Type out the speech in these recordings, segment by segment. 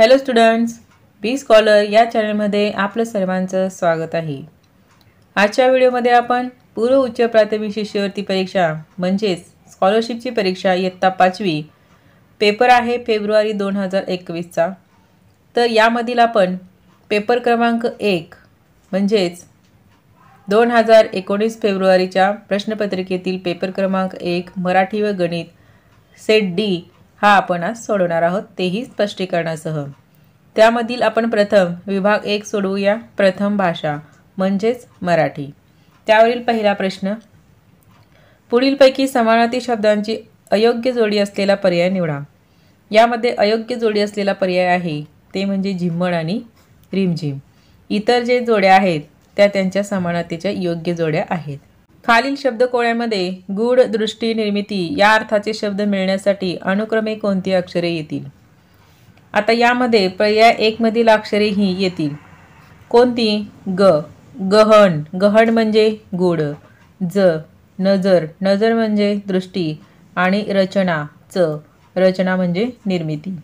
hello students बी scholar या चॅनलमध्ये आपलं सर्वांचं स्वागत आहे आजच्या व्हिडिओमध्ये आपण पूर्व उच्च प्राथमिक शिष्यवृत्ती परीक्षा म्हणजेच स्कॉलरशिपची परीक्षा इयत्ता पाचवी पेपर आहे फेब्रुवारी दोन हजार एकवीसचा तर यामधील आपण पेपर क्रमांक एक म्हणजेच दोन हजार एकोणीस फेब्रुवारीच्या प्रश्नपत्रिकेतील पेपर क्रमांक एक मराठी व गणित सेट डी हा आपण आज सोडवणार आहोत तेही स्पष्टीकरणासह त्यामधील आपण प्रथम विभाग एक सोडवूया प्रथम भाषा म्हणजेच मराठी त्यावरील पहिला प्रश्न पुढीलपैकी समानार्थी शब्दांची अयोग्य जोडी असलेला पर्याय निवडा यामध्ये अयोग्य जोडी असलेला पर्याय आहे ते म्हणजे झिम्मण आणि रिमझिम इतर जे जोड्या आहेत त्या त्यांच्या समानतेच्या योग्य जोड्या आहेत खालील शब्दकोळ्यामध्ये गुढ दृष्टी निर्मिती या अर्थाचे शब्द मिळण्यासाठी अनुक्रमे कोणती अक्षरे येतील आता यामध्ये पर्याय एकमधील अक्षरे ही येतील कोणती ग गहन गहन म्हणजे गोड ज नजर नजर म्हणजे दृष्टी आणि रचना च रचना म्हणजे निर्मिती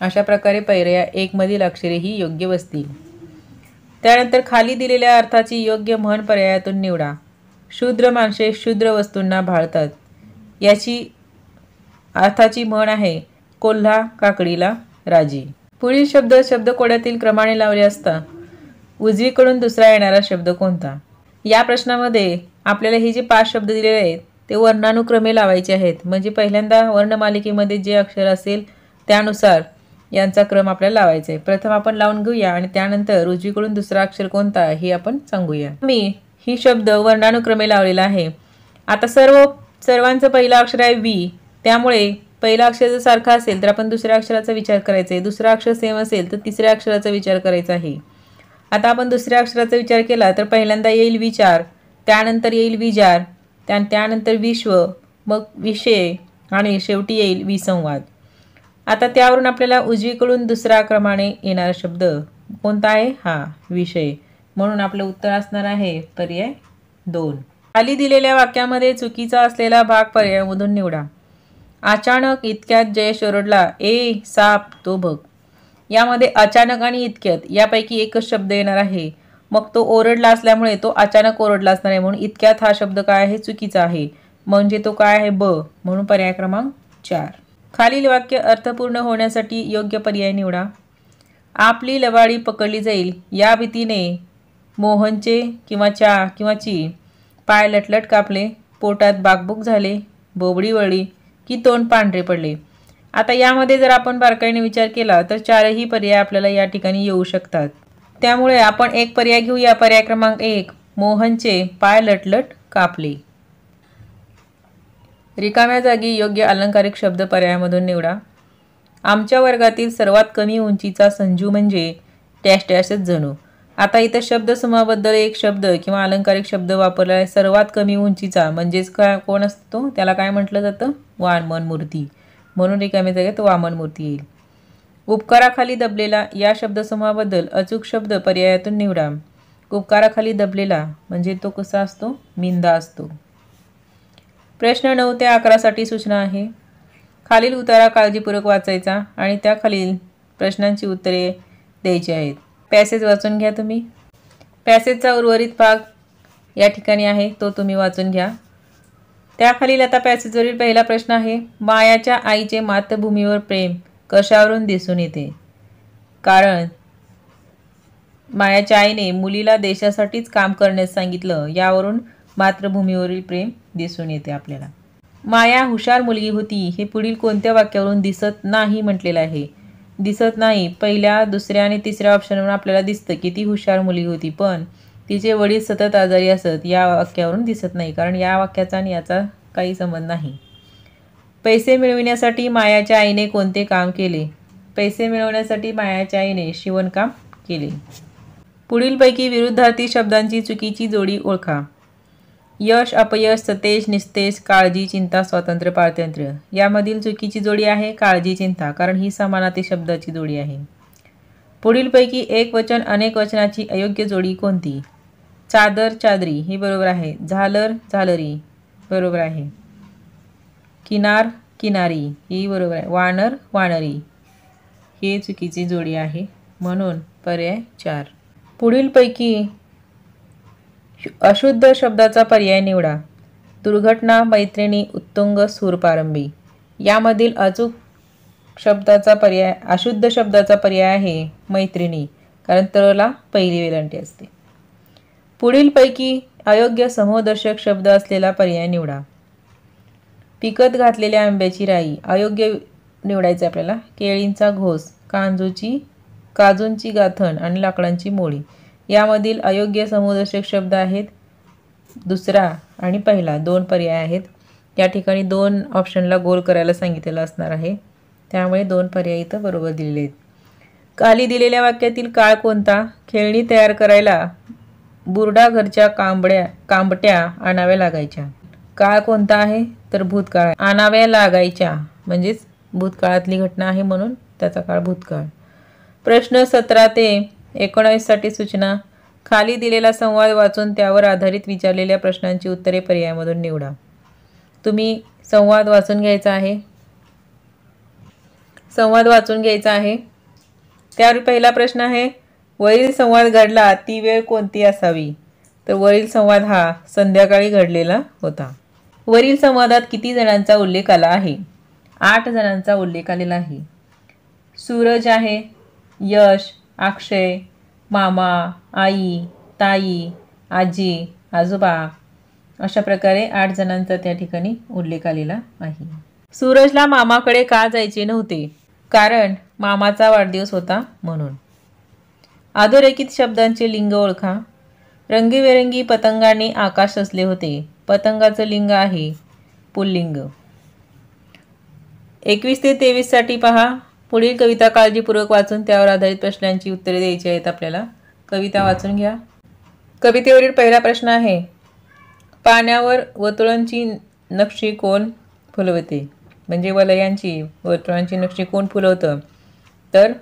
अशा प्रकारे पर्याय एकमधील अक्षरे ही योग्य बसतील त्यानंतर खाली दिलेल्या अर्थाची योग्य म्हण पर्यायातून निवडा शूद्र माणसे शूद्र वस्तूंना भाळतात याची अर्थाची म्हण आहे कोल्हा काकडीला राजी पुढील शब्द शब्दकोड्यातील क्रमाने लावले असता उजवीकडून दुसरा येणारा शब्द कोणता या प्रश्नामध्ये आपल्याला हे जे पाच शब्द दिलेले आहेत ते वर्णानुक्रमे लावायचे आहेत म्हणजे पहिल्यांदा वर्णमालिकेमध्ये जे अक्षर असेल त्यानुसार यांचा क्रम आपल्याला लावायचा आहे प्रथम आपण लावून घेऊया आणि त्यानंतर उजवीकडून दुसरा अक्षर कोणता हे आपण सांगूया मी ही शब्द वर्णानुक्रमे लावलेला आहे आता सर्व सर्वांचं पहिलं अक्षर आहे वी त्यामुळे पहिला अक्षर जर सारखा असेल तर आपण दुसऱ्या अक्षराचा विचार करायचा आहे दुसरा अक्षर सेम असेल तर तिसऱ्या अक्षराचा विचार करायचा आहे आता आपण दुसऱ्या अक्षराचा विचार केला तर पहिल्यांदा येईल विचार त्यानंतर येईल विचार त्या त्यानंतर विश्व मग विषय आणि शेवटी येईल विसंवाद आता त्यावरून आपल्याला उजवीकडून दुसऱ्या क्रमाने येणारा शब्द कोणता आहे हा विषय म्हणून आपलं उत्तर असणार आहे पर्याय दोन खाली दिलेल्या वाक्यामध्ये चुकीचा असलेला भाग पर्यायमधून निवडा अचानक इतक्यात जयश ओरडला ए साप तो बघ यामध्ये अचानक आणि इतक्यात यापैकी एकच शब्द येणार आहे मग तो ओरडला असल्यामुळे तो अचानक ओरडला असणार आहे म्हणून इतक्यात हा शब्द काय आहे चुकीचा आहे म्हणजे तो काय आहे ब म्हणून पर्याय क्रमांक चार खालील वाक्य अर्थपूर्ण होण्यासाठी योग्य पर्याय निवडा आपली लवाडी पकडली जाईल या भीतीने मोहनचे किंवा चा किंवा ची पाय लटलट कापले पोटात बागबुक झाले बोबडी वळली की तोंड पांढरे पडले आता यामध्ये जर आपण बारकाईने विचार केला तर चारही पर्याय आपल्याला या ठिकाणी येऊ शकतात त्यामुळे आपण एक पर्याय घेऊया पर्याय क्रमांक एक मोहनचे पाय लटलट कापले रिकाम्या जागी योग्य अलंकारिक शब्द पर्यायामधून निवडा आमच्या वर्गातील सर्वात कमी उंचीचा संजू म्हणजे टॅश टॅशच जणू आता इथं शब्दसमूहाबद्दल एक शब्द किंवा अलंकारिक शब्द वापरला आहे सर्वात कमी उंचीचा म्हणजेच काय कोण असतो त्याला काय म्हटलं जातं वामन मूर्ती म्हणून रिकामी जागेत वामन मूर्ती येईल उपकाराखाली दबलेला या शब्दसमूहाबद्दल अचूक शब्द पर्यायातून निवडा उपकाराखाली दबलेला म्हणजे तो कसा असतो मिंदा असतो प्रश्न नऊ ते अकरासाठी सूचना आहे खालील उतारा काळजीपूर्वक वाचायचा आणि त्याखालील प्रश्नांची उत्तरे द्यायची आहेत पॅसेज वाचून घ्या तुम्ही पॅसेजचा उर्वरित भाग या ठिकाणी आहे तो तुम्ही वाचून घ्या त्याखालील आता पॅसेजवरील पहिला प्रश्न आहे मायाच्या आईचे मातृभूमीवर प्रेम कशावरून दिसून येते कारण मायाच्या आईने मुलीला देशासाठीच काम करण्यास सांगितलं यावरून मातृभूमीवरील प्रेम दिसून येते आपल्याला माया हुशार मुलगी होती हे पुढील कोणत्या वाक्यावरून दिसत नाही म्हटलेलं आहे दिसत नाही पहिल्या दुसऱ्या आणि तिसऱ्या ऑप्शनवरून आपल्याला दिसतं की ती हुशार मुली होती पण तिचे वडील सतत आजारी असत या वाक्यावरून दिसत नाही कारण या वाक्याचा आणि याचा काही संबंध नाही पैसे मिळविण्यासाठी मायाच्या आईने कोणते काम केले पैसे मिळवण्यासाठी मायाच्या आईने शिवणकाम केले पुढीलपैकी विरुद्धार्थी शब्दांची चुकीची जोडी ओळखा यश अपयश सतेज निस्तेज काळजी चिंता स्वातंत्र्य पारतंत्र्य यामधील चुकीची जोडी आहे काळजी चिंता कारण ही समानाते शब्दाची जोडी आहे पुढीलपैकी एक वचन अनेक वचनाची अयोग्य जोडी कोणती चादर चादरी ही बरोबर आहे झालर झालरी बरोबर आहे किनार किनारी ही बरोबर आहे वानर वानरी ही चुकीची जोडी आहे म्हणून पर्याय चार पुढीलपैकी अशुद्ध शब्दाचा पर्याय निवडा दुर्घटना मैत्रिणी उत्तुंग सूरपारंबी यामधील अचूक शब्दाचा पर्याय अशुद्ध शब्दाचा पर्याय आहे मैत्रिणी कारण तरला पहिली वेलंटी असते पुढीलपैकी अयोग्य समोदर्शक शब्द असलेला पर्याय निवडा पिकत घातलेल्या आंब्याची राई अयोग्य निवडायचं आपल्याला केळींचा घोस कांजूची काजूंची गाथण आणि लाकडांची मोळी यामधील अयोग्य समुदर्शक शब्द आहेत दुसरा आणि पहिला दोन पर्याय आहेत या ठिकाणी दोन ऑप्शनला गोल करायला सांगितलेलं असणार आहे त्यामुळे दोन पर्याय इथं बरोबर दिलेले आहेत खाली दिलेल्या वाक्यातील काळ कोणता खेळणी तयार करायला बुरडा घरच्या कांबड्या कांबट्या आणाव्या लागायच्या काळ कोणता आहे तर भूतकाळ आणाव्या लागायच्या म्हणजेच भूतकाळातली घटना आहे म्हणून त्याचा काळ भूतकाळ प्रश्न सतरा ते एकोणावीससाठी सूचना खाली दिलेला संवाद वाचून त्यावर आधारित विचारलेल्या प्रश्नांची उत्तरे पर्यायामधून निवडा तुम्ही संवाद वाचून घ्यायचा आहे संवाद वाचून घ्यायचा आहे त्यावर पहिला प्रश्न आहे वरील संवाद घडला ती वेळ कोणती असावी तर वरील संवाद हा संध्याकाळी घडलेला होता वरील संवादात किती जणांचा उल्लेख आला आहे आठ जणांचा उल्लेख आलेला आहे सूरज आहे यश अक्षय मामा आई ताई आजी आजोबा अशा प्रकारे आठ जणांचा त्या ठिकाणी उल्लेख आलेला आहे सूरजला मामाकडे का जायचे नव्हते कारण मामाचा वाढदिवस होता म्हणून अधोरेखित शब्दांचे लिंग ओळखा रंगीबेरंगी पतंगाने आकाश असले होते पतंगाचं लिंग आहे पुल्लिंग एकवीस ते तेवीससाठी पहा पुढील कविता काळजीपूर्वक वाचून त्यावर आधारित प्रश्नांची उत्तरे द्यायची आहेत आपल्याला कविता वाचून घ्या कवितेवरील पहिला प्रश्न आहे पाण्यावर वतुळांची नक्षी कोण फुलवते म्हणजे वलयांची वतुळांची नक्षी कोण फुलवतं तर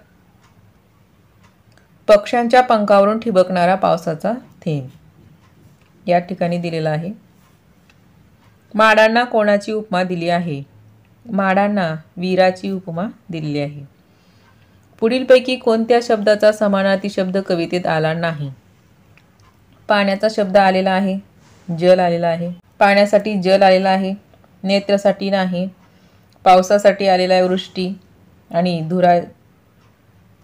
पक्ष्यांच्या पंखावरून ठिबकणारा पावसाचा थेंब या ठिकाणी दिलेला आहे माडांना कोणाची उपमा दिली आहे माडांना वीराची उपमा दिली आहे पुढीलपैकी कोणत्या शब्दाचा समानार्थी शब्द कवितेत आला नाही पाण्याचा शब्द आलेला आहे जल आलेला आहे पाण्यासाठी जल आलेला आहे नेत्रासाठी नाही पावसासाठी आलेला आहे वृष्टी आणि धुरा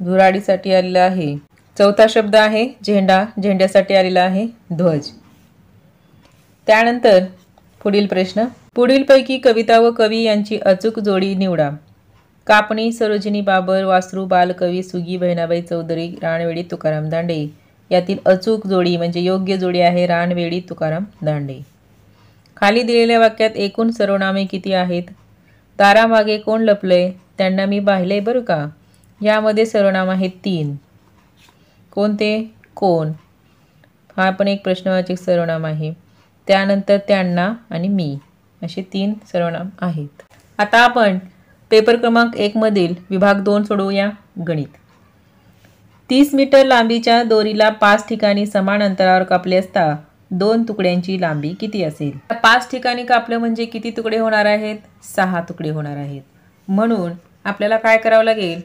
धुराडीसाठी आलेला आहे चौथा शब्द आहे झेंडा झेंड्यासाठी आलेला आहे ध्वज त्यानंतर पुढील प्रश्न पुढीलपैकी कविता व कवी यांची अचूक जोडी निवडा कापणी सरोजिनी बाबर वासरू बालकवी सुगी बहिणाबाई चौधरी रानवेडी तुकाराम दांडे यातील अचूक जोडी म्हणजे योग्य जोडी आहे रानवेडी तुकाराम दांडे खाली दिलेल्या वाक्यात एकूण सर्वनामे किती आहेत तारा मागे कोण लपले त्यांना मी पाहिले बरं का यामध्ये सर्वनाम आहेत तीन कोणते कोण हा पण एक प्रश्नवाचक सर्वनाम आहे त्यानंतर त्यांना आणि मी असे तीन सर्वनाम आहेत आता आपण पेपर क्रमांक एकमधील विभाग दोन सोडवूया गणित तीस मीटर लांबीच्या दोरीला पाच ठिकाणी समान अंतरावर कापले असता दोन तुकड्यांची लांबी किती असेल पाच ठिकाणी कापलं म्हणजे किती तुकडे होणार आहेत सहा तुकडे होणार आहेत म्हणून आपल्याला काय करावं लागेल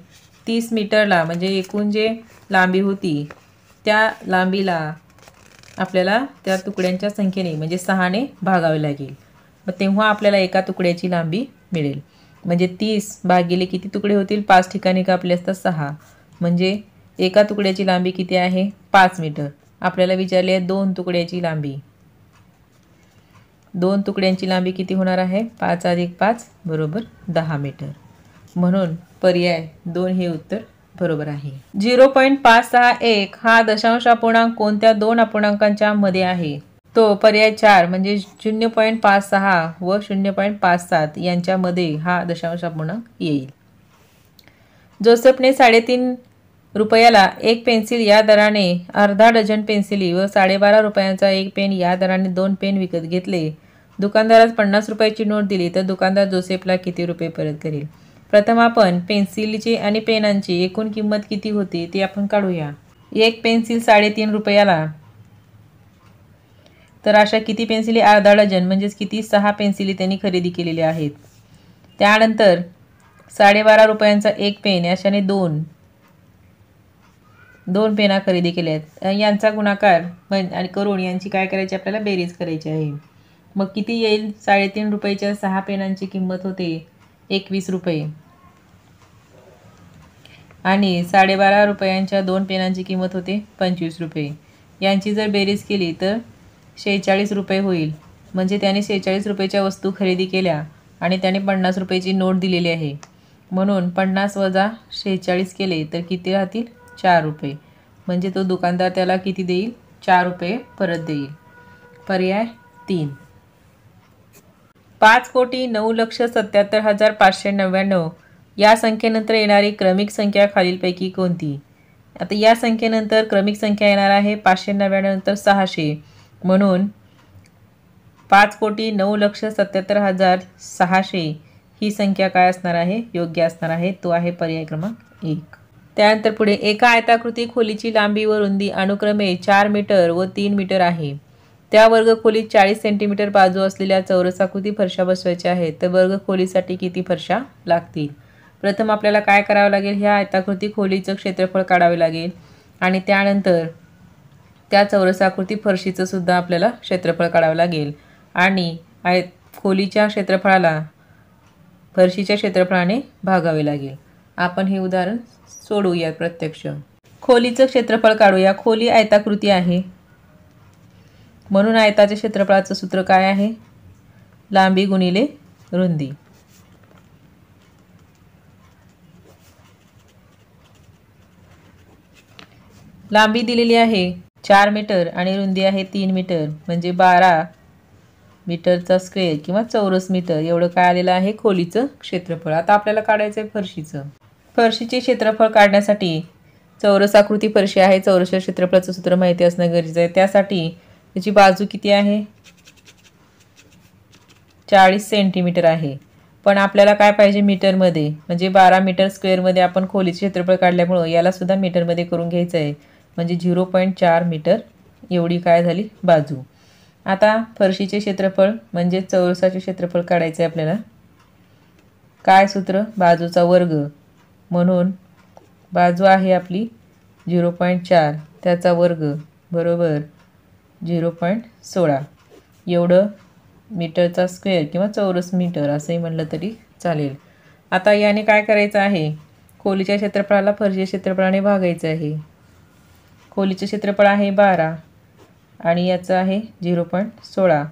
तीस मीटरला म्हणजे एकूण जे लांबी होती त्या लांबीला आपल्याला त्या तुकड्यांच्या संख्येने म्हणजे सहाने भागावे लागेल मग तेव्हा आपल्याला एका तुकड्याची लांबी मिळेल म्हणजे तीस भागिले किती तुकडे होतील पाच ठिकाणी कापले असतात सहा म्हणजे एका तुकड्याची लांबी किती आहे पाच मीटर आपल्याला विचारले आहे दोन तुकड्याची लांबी दोन तुकड्यांची लांबी किती होणार आहे पाच अधिक पाच बरोबर दहा मीटर म्हणून पर्याय दोन हे उत्तर बरोबर आहे झिरो पॉईंट पाच सहा एक हा दशांश अपूर्णांक कोणत्या दोन अपूर्णांकांच्या मध्ये आहे तो पर्याय चार म्हणजे शून्य पॉईंट पाच सहा व शून्य पॉईंट पाच सात यांच्यामध्ये हा दशांश अपूर्णांक येईल जोसेफने साडेतीन रुपयाला एक पेन्सिल या दराने अर्धा डझन पेन्सिली व साडेबारा रुपयांचा एक पेन या दराने दोन पेन विकत घेतले दुकानदारास पन्नास रुपयाची नोट दिली तर दुकानदार जोसेफला किती रुपये परत करेल प्रथम आपण पेन्सिलची आणि पेनांची एकूण किंमत किती होती ती आपण काढूया एक पेन्सिल साडेतीन रुपयाला तर अशा किती पेन्सिली अर्धा डझन म्हणजेच किती सहा पेन्सिली त्यांनी खरेदी केलेल्या आहेत त्यानंतर साडेबारा रुपयांचा एक पेन अशाने दोन दोन पेना खरेदी केल्या आहेत यांचा गुणाकार आणि करून यांची काय करायची आपल्याला बेरीज करायची आहे मग किती येईल साडेतीन रुपयाच्या सहा पेनांची किंमत होते एकवीस रुपये आणि साडेबारा रुपयांच्या दोन पेनांची किंमत होते पंचवीस रुपये यांची जर बेरीज केली तर शेहेचाळीस रुपये होईल म्हणजे त्याने शेहेचाळीस रुपयेच्या वस्तू खरेदी केल्या आणि त्याने पन्नास रुपयेची नोट दिलेली आहे म्हणून पन्नास वजा शेहेचाळीस केले तर किती राहतील चार रुपये म्हणजे तो दुकानदार त्याला किती देईल चार रुपये परत देईल पर्याय तीन पाच कोटी नऊ लक्ष सत्याहत्तर हजार पाचशे नव्याण्णव या संख्येनंतर येणारी क्रमिक संख्या खालीलपैकी कोणती आता या संख्येनंतर क्रमिक संख्या येणार आहे पाचशे नव्याण्णव नंतर सहाशे म्हणून पाच कोटी नऊ लक्ष सत्याहत्तर हजार सहाशे ही संख्या काय असणार आहे योग्य असणार आहे तो आहे पर्याय क्रमांक एक त्यानंतर पुढे एका आयताकृती खोलीची लांबी व रुंदी अनुक्रमे चार मीटर व तीन मीटर आहे त्या वर्ग खोलीत चाळीस सेंटीमीटर बाजू असलेल्या चौरसाकृती फरशा बसवायच्या आहेत तर वर्ग खोलीसाठी किती फरशा लागतील प्रथम आपल्याला काय करावं लागेल ह्या आयताकृती खोलीचं क्षेत्रफळ काढावे लागेल आणि त्यानंतर त्या चौरसाकृती फरशीचं सुद्धा आपल्याला क्षेत्रफळ काढावं लागेल आणि आय खोलीच्या क्षेत्रफळाला फरशीच्या क्षेत्रफळाने भागावे लागेल आपण हे उदाहरण सोडूयात प्रत्यक्ष खोलीचं क्षेत्रफळ काढूया खोली आयताकृती आहे म्हणून आयताच्या क्षेत्रफळाचं सूत्र काय आहे लांबी गुणिले रुंदी लांबी दिलेली आहे चार मीटर आणि रुंदी आहे तीन मीटर म्हणजे बारा मीटरचा स्क्वेअर किंवा चौरस मीटर एवढं काय आलेलं आहे खोलीचं क्षेत्रफळ आता आपल्याला काढायचं आहे फरशीचं फरशीचे क्षेत्रफळ काढण्यासाठी चौरस आकृती फरशी आहे चौरस क्षेत्रफळाचं सूत्र माहिती असणं गरजेचं आहे त्यासाठी त्याची बाजू किती आहे चाळीस सेंटीमीटर आहे पण आपल्याला काय पाहिजे मीटरमध्ये म्हणजे बारा मीटर स्क्वेअरमध्ये आपण खोलीचे क्षेत्रफळ काढल्यामुळं यालासुद्धा मीटरमध्ये करून घ्यायचं आहे म्हणजे झिरो पॉईंट चार मीटर एवढी काय झाली बाजू आता फरशीचे क्षेत्रफळ म्हणजे चौरसाचे क्षेत्रफळ काढायचं आहे आपल्याला काय सूत्र बाजूचा वर्ग म्हणून बाजू आहे आपली झिरो पॉईंट चार त्याचा वर्ग बरोबर झिरो पॉईंट सोळा एवढं मीटरचा स्क्वेअर किंवा चौरस मीटर असंही म्हणलं तरी चालेल आता याने काय करायचं आहे खोलीच्या क्षेत्रफळाला फरशीच्या क्षेत्रफळाने भागायचं आहे खोलीचे क्षेत्रफळ आहे बारा आणि याचं आहे झिरो पॉईंट सोळा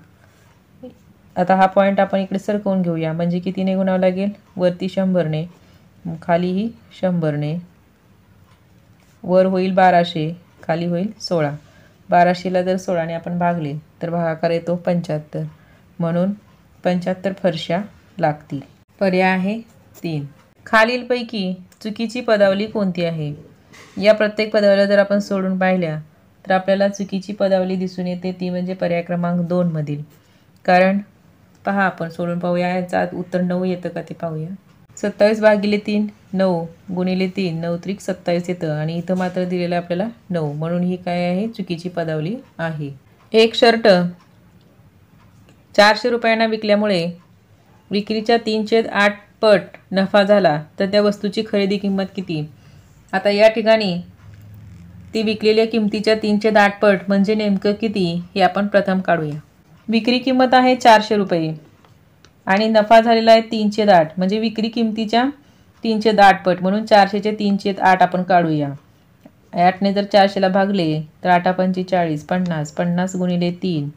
आता हा पॉईंट आपण इकडे सरकवून घेऊया म्हणजे कितीने गुणावं लागेल वरती शंभरने खालीही शंभरने वर होईल बाराशे खाली होईल सोळा बाराशेला जर सोळाने आपण भागले तर भागाकार येतो पंच्याहत्तर म्हणून पंच्याहत्तर फरशा लागतील पर्याय आहे तीन खालीलपैकी चुकीची पदावली कोणती आहे या प्रत्येक पदावल्या जर आपण सोडून पाहिल्या तर आपल्याला चुकीची पदावली दिसून येते ती म्हणजे पर्याय क्रमांक मधील कारण पहा आपण सोडून पाहूया याचा उत्तर नऊ येतं का ते पाहूया सत्तावीस भागिले तीन नऊ गुणिले तीन नऊ त्रिक सत्तावीस येतं आणि इथं मात्र दिलेलं आपल्याला नऊ म्हणून ही काय आहे चुकीची पदावली आहे एक शर्ट चारशे रुपयांना विकल्यामुळे विक्रीच्या तीनशे आठ पट नफा झाला तर त्या वस्तूची खरेदी किंमत किती आता या ठिकाणी ती विकलेल्या किमतीच्या तीनशे दाटपट म्हणजे नेमकं किती हे आपण प्रथम काढूया विक्री किंमत आहे चारशे रुपये आणि नफा झालेला आहे तीनशे दाट म्हणजे विक्री किमतीच्या तीनशे दाटपट म्हणून चारशेचे तीनशे आठ आपण काढूया आठने जर चारशेला भागले तर आठा पंचेचाळीस पन्नास पन्नास गुणिले तीन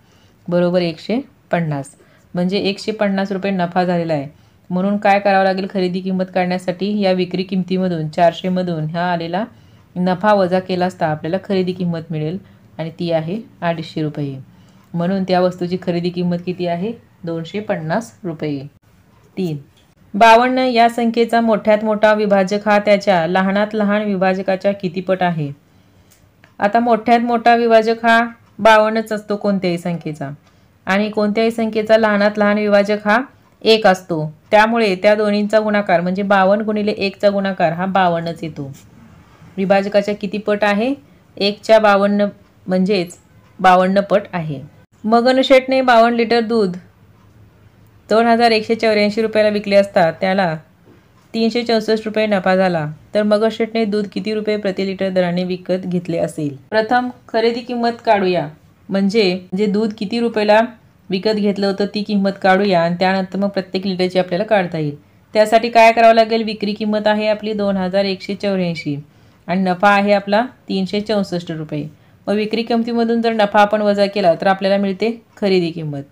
बरोबर एकशे पन्नास म्हणजे एकशे पन्नास रुपये नफा झालेला आहे म्हणून काय करावं लागेल खरेदी किंमत काढण्यासाठी या विक्री किमतीमधून चारशेमधून हा आलेला नफा वजा केला असता आपल्याला खरेदी किंमत मिळेल आणि ती आहे अडीचशे रुपये म्हणून त्या वस्तूची खरेदी किंमत किती आहे दोनशे पन्नास रुपये तीन बावन्न या संख्येचा मोठ्यात मोठा विभाजक हा त्याच्या लहानात लहान विभाजकाच्या कितीपट आहे आता मोठ्यात मोठा विभाजक हा बावन्नच असतो कोणत्याही संख्येचा आणि कोणत्याही संख्येचा लहानात लहान विभाजक हा एक असतो त्यामुळे त्या दोन्हींचा गुणाकार म्हणजे बावन्न गुणिले एकचा गुणाकार हा बावन्नच येतो विभाजकाच्या किती पट आहे एकच्या बावन्न म्हणजेच बावन्न पट आहे मगनशेटने बावन्न लिटर दूध दोन हजार एकशे चौऱ्याऐंशी रुपयाला विकले असता त्याला तीनशे चौसष्ट रुपये नफा झाला तर मगनशेटने दूध किती रुपये प्रति लिटर दराने विकत घेतले असेल प्रथम खरेदी किंमत काढूया म्हणजे जे म्हणजे दूध किती रुपयाला विकत घेतलं होतं ती किंमत काढूया आणि त्यानंतर मग प्रत्येक लिटरची आपल्याला काढता येईल त्यासाठी काय करावं लागेल विक्री किंमत आहे आपली दोन हजार एकशे चौऱ्याऐंशी आणि नफा आहे आपला तीनशे चौसष्ट रुपये मग विक्री किमतीमधून जर नफा आपण वजा केला तर आपल्याला मिळते खरेदी किंमत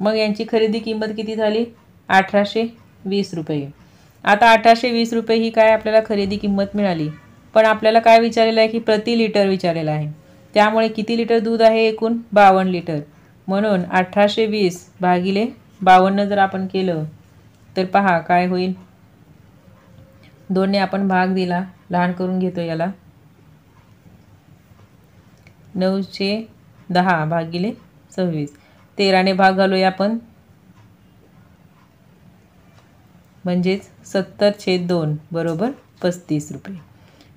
मग यांची खरेदी किंमत किती झाली अठराशे वीस रुपये आता अठराशे वीस रुपये ही काय आपल्याला खरेदी किंमत मिळाली पण आपल्याला काय विचारलेलं आहे की प्रति लिटर विचारलेलं आहे त्यामुळे किती लिटर दूध आहे एकूण बावन्न लिटर म्हणून अठराशे वीस भागिले बावन्न जर आपण केलं तर पहा काय होईल दोनने आपण भाग दिला लहान करून घेतो याला नऊशे दहा भागिले सव्वीस तेराने भाग घालूया आपण म्हणजेच सत्तर छेद दोन बरोबर पस्तीस रुपये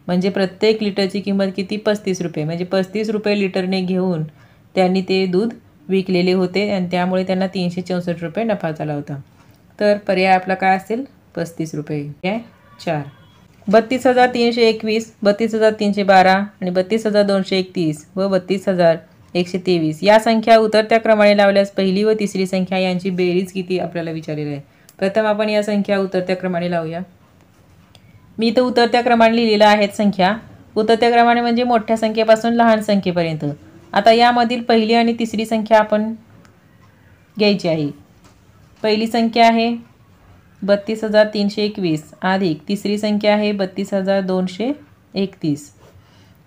म्हणजे प्रत्येक लिटरची किंमत किती पस्तीस रुपये म्हणजे पस्तीस रुपये लिटरने घेऊन त्यांनी ते दूध विकलेले होते आणि त्यामुळे त्यांना तीनशे चौसष्ट रुपये नफा झाला होता तर पर्याय आपला काय असेल पस्तीस रुपये काय चार बत्तीस हजार तीनशे एकवीस बत्तीस हजार तीनशे बारा आणि बत्तीस हजार दोनशे एकतीस व बत्तीस हजार एकशे तेवीस या संख्या उतरत्या क्रमाने लावल्यास पहिली व तिसरी संख्या यांची बेरीज किती आपल्याला विचारलेली आहे प्रथम आपण या संख्या उतरत्या क्रमाने लावूया मी तर उतरत्या क्रमाने लिहिलेल्या आहेत संख्या उतरत्या क्रमाने म्हणजे मोठ्या संख्येपासून लहान संख्येपर्यंत आता यामधील पहिली आणि तिसरी संख्या आपण घ्यायची आहे पहिली संख्या आहे बत्तीस हजार तीनशे एकवीस अधिक तिसरी संख्या आहे बत्तीस हजार दोनशे एकतीस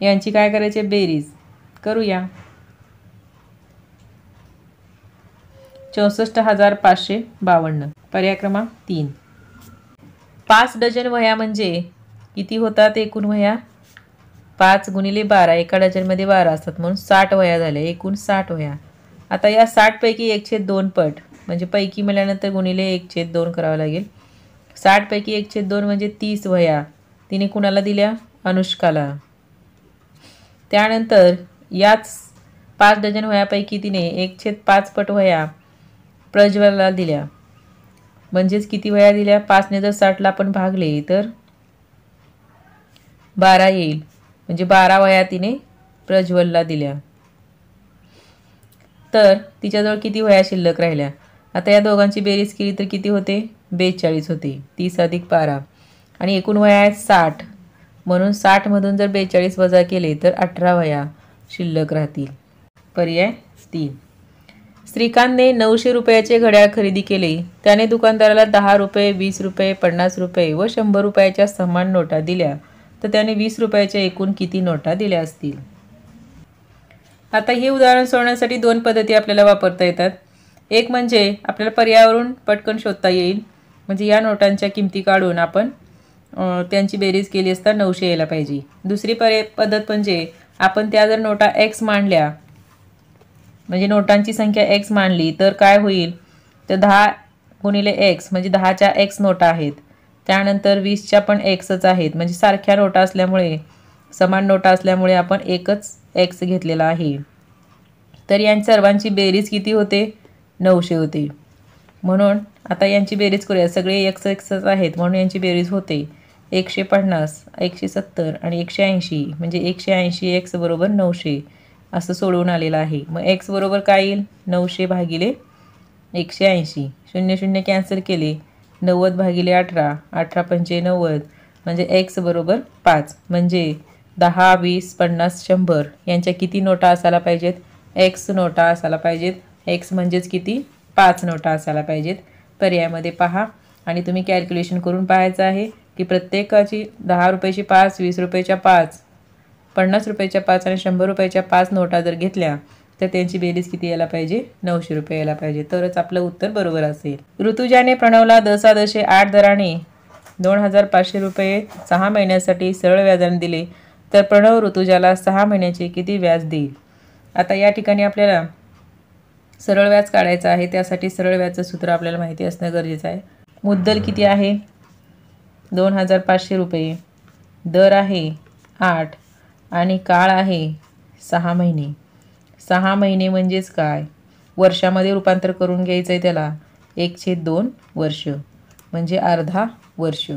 यांची काय करायची बेरीज करूया चौसष्ट हजार पाचशे बावन्न पर्याय क्रमांक तीन पाच डझन वह्या म्हणजे किती होतात एकूण वह्या पाच गुणिले बारा एका डझनमध्ये बारा असतात म्हणून साठ वया झाल्या एकूण साठ वया आता या साठपैकी एकशे दोन पट म्हणजे पैकी म्हटल्यानंतर गुणिले छेद दोन करावं लागेल साठपैकी छेद दोन म्हणजे तीस वया तिने कुणाला दिल्या अनुष्काला त्यानंतर याच पाच डझन वयापैकी तिने छेद पाच पट वया प्रज्वलाला दिल्या म्हणजेच किती वया दिल्या पाचने जर साठला आपण भागले तर बारा येईल म्हणजे बारा वया तिने प्रज्वलला दिल्या तर तिच्याजवळ किती वया शिल्लक राहिल्या आता या दोघांची बेरीज केली तर किती होते बेचाळीस होते तीस अधिक बारा आणि एकूण वया आहेत साठ म्हणून साठमधून जर बेचाळीस वजा केले तर अठरा वया शिल्लक राहतील पर्याय तीन श्रीकांतने नऊशे रुपयाचे घड्याळ खरेदी केले त्याने दुकानदाराला दहा रुपये वीस रुपये पन्नास रुपये व शंभर रुपयाच्या समान नोटा दिल्या तर त्याने वीस रुपयाच्या एकूण किती नोटा दिल्या असतील आता हे उदाहरण सोडण्यासाठी दोन पद्धती आपल्याला वापरता येतात एक म्हणजे आपल्याला पर्यावरण पटकन शोधता येईल म्हणजे या नोटांच्या किमती काढून आपण त्यांची बेरीज केली असता नऊशे यायला पाहिजे दुसरी पर्य पद्धत म्हणजे आपण त्या जर नोटा एक्स मांडल्या म्हणजे नोटांची संख्या एक्स मांडली तर काय होईल तर दहा गुणिले एक्स म्हणजे दहाच्या एक्स नोटा आहेत त्यानंतर वीसच्या पण एक्सच आहेत म्हणजे सारख्या नोटा असल्यामुळे समान नोटा असल्यामुळे आपण एकच एक्स घेतलेला आहे तर यां सर्वांची बेरीज किती होते नऊशे होते म्हणून आता यांची बेरीज करूया सगळे एक्स एक्सच आहेत म्हणून यांची बेरीज होते एकशे पन्नास एकशे सत्तर आणि एकशे ऐंशी म्हणजे एकशे ऐंशी एक्स बरोबर नऊशे असं सोडवून आलेलं आहे मग एक्स बरोबर काय येईल नऊशे भागिले एकशे ऐंशी शून्य शून्य कॅन्सल केले नव्वद भागिले अठरा अठरा पंचे नव्वद म्हणजे एक्स बरोबर पाच म्हणजे दहा वीस पन्नास शंभर यांच्या किती नोटा असायला पाहिजेत एक्स नोटा असायला पाहिजेत एक्स म्हणजेच किती पाच नोटा असायला पाहिजेत पर्यायामध्ये पहा आणि तुम्ही कॅल्क्युलेशन करून पाहायचं आहे की प्रत्येकाची दहा रुपयाची पाच वीस रुपयाच्या पाच पन्नास रुपयाच्या पाच आणि शंभर रुपयाच्या पाच नोटा जर घेतल्या तर त्यांची बेरीज किती यायला पाहिजे नऊशे रुपये यायला पाहिजे तरच आपलं उत्तर बरोबर असेल ऋतुजाने प्रणवला दसादशे आठ दराने दोन हजार पाचशे रुपये सहा महिन्यासाठी सरळ व्याजाने दिले तर प्रणव ऋतुजाला सहा महिन्याचे किती व्याज देईल आता या ठिकाणी आपल्याला सरळ व्याज काढायचं आहे त्यासाठी सरळ व्याजचं सूत्र आपल्याला माहिती असणं गरजेचं आहे मुद्दल किती आहे दोन हजार पाचशे रुपये दर आहे आठ आणि काळ आहे सहा महिने सहा महिने म्हणजेच काय वर्षामध्ये रूपांतर करून घ्यायचं आहे त्याला एकशे दोन वर्ष म्हणजे अर्धा वर्ष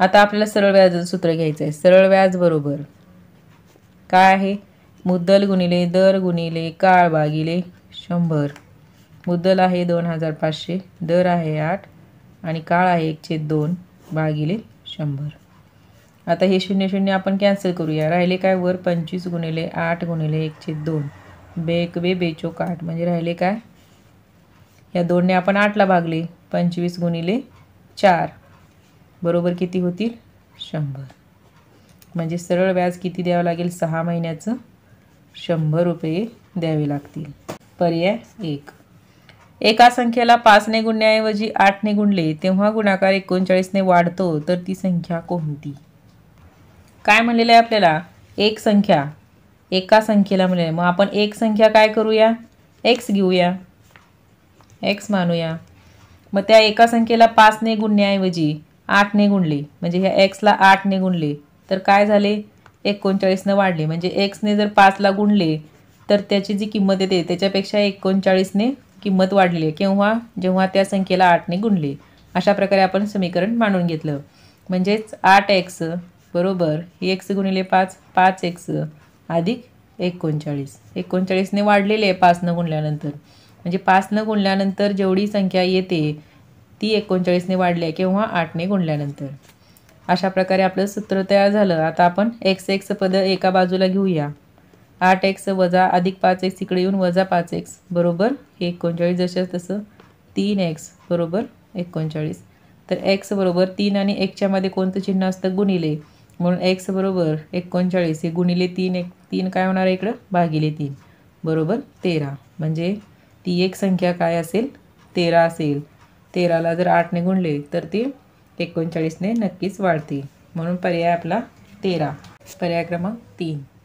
आता आपल्याला सरळ व्याजाचं सूत्र घ्यायचं आहे सरळ व्याज बरोबर काय आहे मुद्दल गुणिले दर गुणिले काळ भागिले शंभर मुद्दल आहे दोन हजार पाचशे दर आहे आठ आणि काळ आहे एकशे दोन भागिले शंभर आता हे शून्य शून्य आपण कॅन्सल करूया राहिले काय वर पंचवीस गुणिले आठ गुणिले एकशे दोन बेकवे बेचोक आठ म्हणजे राहिले काय या दोनने आपण आठला भागले पंचवीस गुणिले चार बरोबर किती होतील शंभर म्हणजे सरळ व्याज किती द्यावं लागेल सहा महिन्याचं शंभर रुपये द्यावे लागतील पर्याय एक एका संख्येला ने गुणण्याऐवजी आठने गुणले तेव्हा गुणाकार एकोणचाळीसने वाढतो तर ती संख्या कोणती काय म्हणलेलं आहे आपल्याला एक संख्या एका संख्येला मिळेल मग आपण एक संख्या काय करूया एक्स घेऊया एक्स मानूया मग त्या एका संख्येला पाचने गुणण्याऐवजी आठने गुणले म्हणजे ह्या एक्सला आठने गुणले तर काय झाले एकोणचाळीसनं वाढले म्हणजे एक्सने जर पाचला गुणले तर त्याची जी किंमत येते त्याच्यापेक्षा एकोणचाळीसने किंमत वाढली केव्हा जेव्हा त्या संख्येला आठने गुणले अशा प्रकारे आपण समीकरण मानून घेतलं म्हणजेच आठ एक्स बरोबर एक्स गुणिले पाच पाच एक्स अधिक एकोणचाळीस एकोणचाळीसने वाढलेले आहे पाचनं गुणल्यानंतर म्हणजे पाचनं गुणल्यानंतर जेवढी संख्या येते ती एकोणचाळीसने वाढली आहे किंवा आठने गुणल्यानंतर अशा प्रकारे आपलं सूत्र तयार झालं आता आपण एक्स एक्स पद एका बाजूला घेऊया आठ एक्स वजा अधिक पाच एक्स इकडे येऊन वजा पाच एक्स बरोबर एकोणचाळीस जसं तसं तीन एक्स बरोबर एकोणचाळीस तर एक्स बरोबर तीन आणि एकच्यामध्ये कोणतं चिन्ह असतं गुणिले म्हणून एक्स बरोबर एकोणचाळीस हे गुणिले तीन एक तीन काय होणार इकडं भागिले तीन बरोबर तेरा म्हणजे ती एक संख्या काय असेल तेरा असेल तेराला जर आठने गुणले तर ती एकोणचाळीसने नक्कीच वाढते म्हणून पर्याय आपला तेरा पर्याय क्रमांक तीन